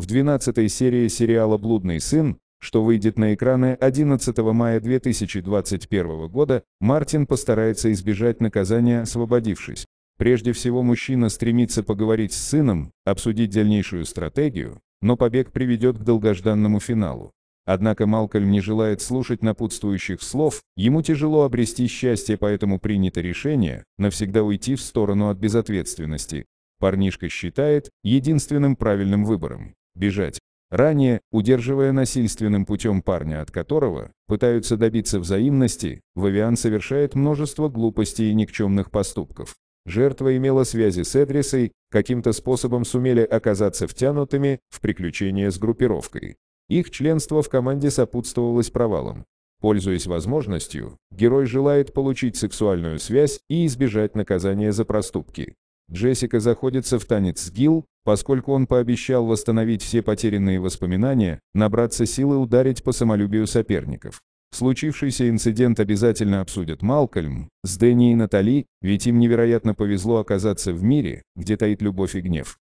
В 12 серии сериала «Блудный сын», что выйдет на экраны 11 мая 2021 года, Мартин постарается избежать наказания, освободившись. Прежде всего мужчина стремится поговорить с сыном, обсудить дальнейшую стратегию, но побег приведет к долгожданному финалу. Однако Малкольм не желает слушать напутствующих слов, ему тяжело обрести счастье, поэтому принято решение навсегда уйти в сторону от безответственности. Парнишка считает единственным правильным выбором бежать. Ранее, удерживая насильственным путем парня, от которого пытаются добиться взаимности, Вавиан совершает множество глупостей и никчемных поступков. Жертва имела связи с Эдрисой, каким-то способом сумели оказаться втянутыми в приключения с группировкой. Их членство в команде сопутствовалось провалом. Пользуясь возможностью, герой желает получить сексуальную связь и избежать наказания за проступки. Джессика заходится в танец с Гил, поскольку он пообещал восстановить все потерянные воспоминания, набраться силы ударить по самолюбию соперников. Случившийся инцидент обязательно обсудят Малкольм, с Дэнни и Натали, ведь им невероятно повезло оказаться в мире, где таит любовь и гнев.